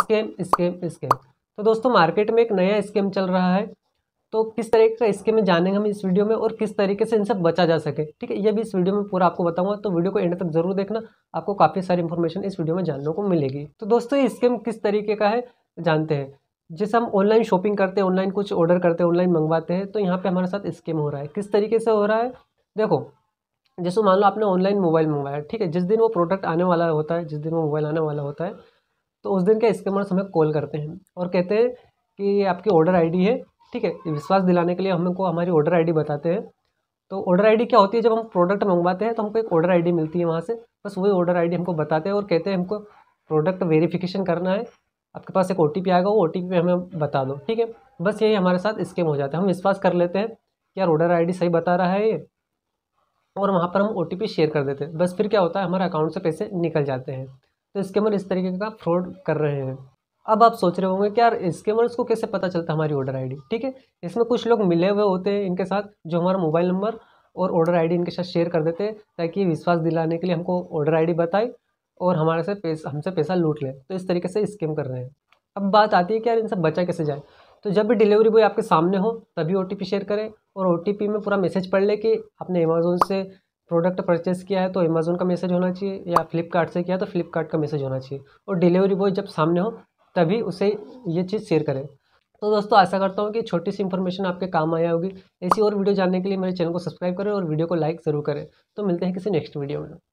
scam scam scam तो दोस्तों market में एक नया स्कैम चल रहा है तो किस तरीके का इसके में जानेंगे हम इस वीडियो में और किस तरीके से इनसे बचा जा सके ठीक है ये भी इस वीडियो में पूरा आपको बताऊंगा तो वीडियो को एंड तक जरूर देखना आपको काफ़ी सारी इन्फॉर्मेशन इस वीडियो में जानने को मिलेगी तो दोस्तों ये स्कैम किस तरीके का है जानते हैं जैसे हम ऑनलाइन शॉपिंग करते हैं ऑनलाइन कुछ ऑर्डर करते हैं ऑनलाइन मंगवाते हैं तो यहाँ पर हमारे साथ स्कैम हो रहा है किस तरीके से हो रहा है देखो जैसे मान लो आपने ऑनलाइन मोबाइल मंगवाया ठीक है जिस दिन वो प्रोडक्ट आने वाला होता है जिस दिन वो मोबाइल आने वाला होता है तो उस दिन क्या स्कैमर्स हमें कॉल करते हैं और कहते हैं कि ये आपकी ऑर्डर आईडी है ठीक है विश्वास दिलाने के लिए को हमारी ऑर्डर आईडी बताते हैं तो ऑर्डर आईडी क्या होती है जब हम प्रोडक्ट मंगवाते हैं तो हमको एक ऑर्डर आईडी मिलती है वहाँ से बस वही ऑर्डर आईडी हमको बताते हैं और कहते हैं हमको प्रोडक्ट वेरीफिकेशन करना है आपके पास एक ओ आएगा वो ओ पे हमें बता दो ठीक है बस यही हमारे साथ स्कैम हो जाता है हम विश्वास कर लेते हैं कि यार ऑर्डर आईडी सही बता रहा है ये और वहाँ पर हम ओ शेयर कर देते हैं बस फिर क्या होता है हमारे अकाउंट से पैसे निकल जाते हैं तो स्केमर इस तरीके का फ्रॉड कर रहे हैं अब आप सोच रहे होंगे कि यार स्केमर्स को कैसे पता चलता हमारी ऑर्डर आईडी ठीक है इसमें कुछ लोग मिले हुए होते हैं इनके साथ जो हमारा मोबाइल नंबर और ऑर्डर आईडी इनके साथ शेयर कर देते हैं ताकि विश्वास दिलाने के लिए हमको ऑर्डर आईडी बताए और हमारे से पैसा हमसे पैसा लूट ले तो इस तरीके से स्केम कर रहे हैं अब बात आती है कि यार इनसे बचा कैसे जाए तो जब भी डिलीवरी बॉय आपके सामने हो तभी ओ शेयर करें और ओ में पूरा मैसेज पढ़ ले कि आपने अमेज़ोन से प्रोडक्ट परचेस किया है तो अमेज़ोन का मैसेज होना चाहिए या फ्लिपकार्ट से किया तो फ्लिपकार्ट का मैसेज होना चाहिए और डिलीवरी बॉय जब सामने हो तभी उसे ये चीज़ शेयर करें तो दोस्तों आशा करता हूँ कि छोटी सी इन्फॉर्मेशन आपके काम आया होगी ऐसी और वीडियो जानने के लिए मेरे चैनल को सब्सक्राइब करें और वीडियो को लाइक ज़रूर करें तो मिलते हैं किसी नेक्स्ट वीडियो में